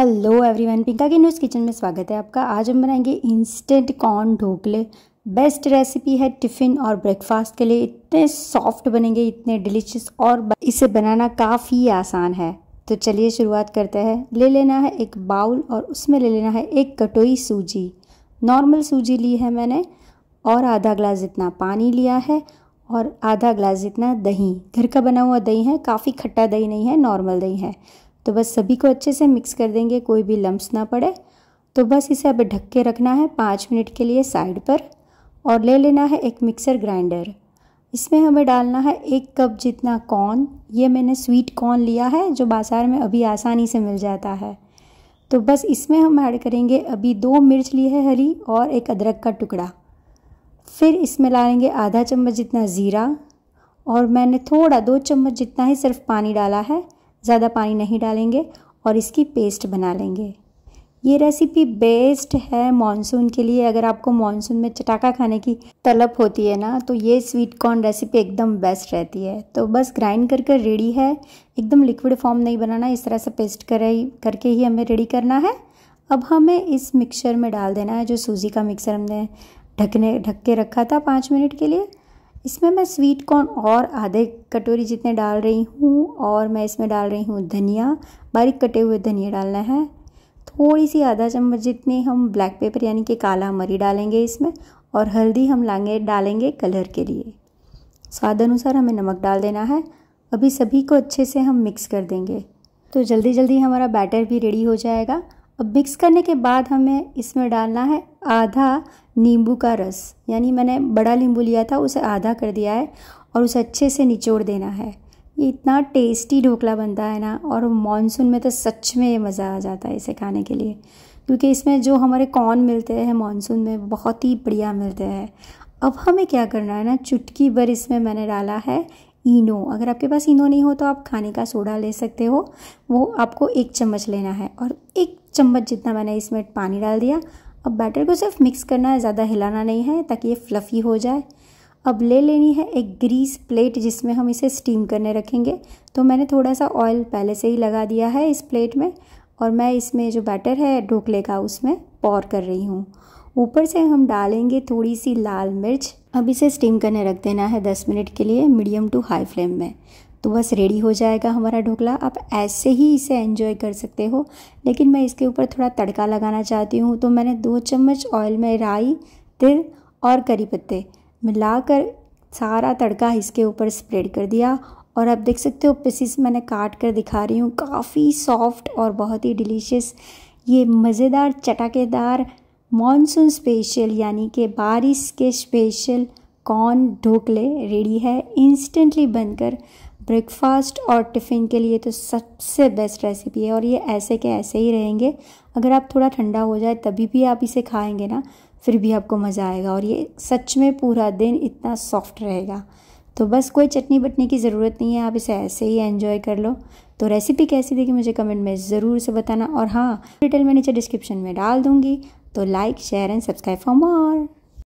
hello everyone पिंका की news kitchen में स्वागत है आपका आज हम बनाएंगे इंस्टेंट कॉर्न ढोकले बेस्ट रेसिपी है टिफ़िन और ब्रेकफास्ट के लिए इतने सॉफ्ट बनेंगे इतने डिलीशियस और इसे बनाना काफ़ी आसान है तो चलिए शुरुआत करते हैं ले लेना है एक बाउल और उसमें ले लेना है एक कटोई सूजी नॉर्मल सूजी ली है मैंने और आधा ग्लास जितना पानी लिया है और आधा ग्लास जितना दही घर का बना हुआ दही है काफ़ी खट्टा दही नहीं है नॉर्मल दही है तो बस सभी को अच्छे से मिक्स कर देंगे कोई भी लम्ब ना पड़े तो बस इसे अब ढक के रखना है पाँच मिनट के लिए साइड पर और ले लेना है एक मिक्सर ग्राइंडर इसमें हमें डालना है एक कप जितना कॉर्न ये मैंने स्वीट कॉर्न लिया है जो बाज़ार में अभी आसानी से मिल जाता है तो बस इसमें हम ऐड करेंगे अभी दो मिर्च ली है हरी और एक अदरक का टुकड़ा फिर इसमें लेंगे आधा चम्मच जितना ज़ीरा और मैंने थोड़ा दो चम्मच जितना ही सिर्फ पानी डाला है ज़्यादा पानी नहीं डालेंगे और इसकी पेस्ट बना लेंगे ये रेसिपी बेस्ट है मानसून के लिए अगर आपको मानसून में चटाका खाने की तलब होती है ना तो ये स्वीट कॉर्न रेसिपी एकदम बेस्ट रहती है तो बस ग्राइंड कर कर रेडी है एकदम लिक्विड फॉर्म नहीं बनाना इस तरह से पेस्ट कर करके ही हमें रेडी करना है अब हमें इस मिक्सचर में डाल देना है जो सूजी का मिक्सर हमने ढकने ढक के रखा था पाँच मिनट के लिए इसमें मैं स्वीट कॉर्न और आधे कटोरी जितने डाल रही हूँ और मैं इसमें डाल रही हूँ धनिया बारीक कटे हुए धनिया डालना है थोड़ी सी आधा चम्मच जितनी हम ब्लैक पेपर यानी कि काला मरी डालेंगे इसमें और हल्दी हम लाएंगे डालेंगे कलर के लिए स्वाद अनुसार हमें नमक डाल देना है अभी सभी को अच्छे से हम मिक्स कर देंगे तो जल्दी जल्दी हमारा बैटर भी रेडी हो जाएगा अब मिक्स करने के बाद हमें इसमें डालना है आधा नींबू का रस यानी मैंने बड़ा नींबू लिया था उसे आधा कर दिया है और उसे अच्छे से निचोड़ देना है ये इतना टेस्टी ढोकला बनता है ना और मानसून में तो सच में मज़ा आ जाता है इसे खाने के लिए क्योंकि इसमें जो हमारे कॉर्न मिलते हैं मानसून में बहुत ही बढ़िया मिलते हैं अब हमें क्या करना है ना चुटकी भर इसमें मैंने डाला है इनो अगर आपके पास इनो नहीं हो तो आप खाने का सोडा ले सकते हो वो आपको एक चम्मच लेना है और एक चम्मच जितना मैंने इसमें पानी डाल दिया अब बैटर को सिर्फ मिक्स करना है ज़्यादा हिलाना नहीं है ताकि ये फ्लफ़ी हो जाए अब ले लेनी है एक ग्रीस प्लेट जिसमें हम इसे स्टीम करने रखेंगे तो मैंने थोड़ा सा ऑयल पहले से ही लगा दिया है इस प्लेट में और मैं इसमें जो बैटर है ढोकले का उसमें पॉर कर रही हूँ ऊपर से हम डालेंगे थोड़ी सी लाल मिर्च अब इसे स्टीम करने रख देना है 10 मिनट के लिए मीडियम टू हाई फ्लेम में तो बस रेडी हो जाएगा हमारा ढोकला आप ऐसे ही इसे एंजॉय कर सकते हो लेकिन मैं इसके ऊपर थोड़ा तड़का लगाना चाहती हूँ तो मैंने दो चम्मच ऑयल में राई तिल और करी पत्ते मिलाकर सारा तड़का इसके ऊपर स्प्रेड कर दिया और आप देख सकते हो पीसीस मैंने काट कर दिखा रही हूँ काफ़ी सॉफ्ट और बहुत ही डिलीशियस ये मज़ेदार चटाकेदार मॉनसून स्पेशल यानी कि बारिश के स्पेशल कॉर्न ढोकले रेडी है इंस्टेंटली बनकर ब्रेकफास्ट और टिफ़िन के लिए तो सबसे बेस्ट रेसिपी है और ये ऐसे के ऐसे ही रहेंगे अगर आप थोड़ा ठंडा हो जाए तभी भी आप इसे खाएंगे ना फिर भी आपको मज़ा आएगा और ये सच में पूरा दिन इतना सॉफ्ट रहेगा तो बस कोई चटनी बटनी की ज़रूरत नहीं है आप इसे ऐसे ही एंजॉय कर लो तो रेसिपी कैसी देगी मुझे कमेंट में ज़रूर से बताना और हाँ डिटेल मैं नीचे डिस्क्रिप्शन में डाल दूँगी तो like share and subscribe for more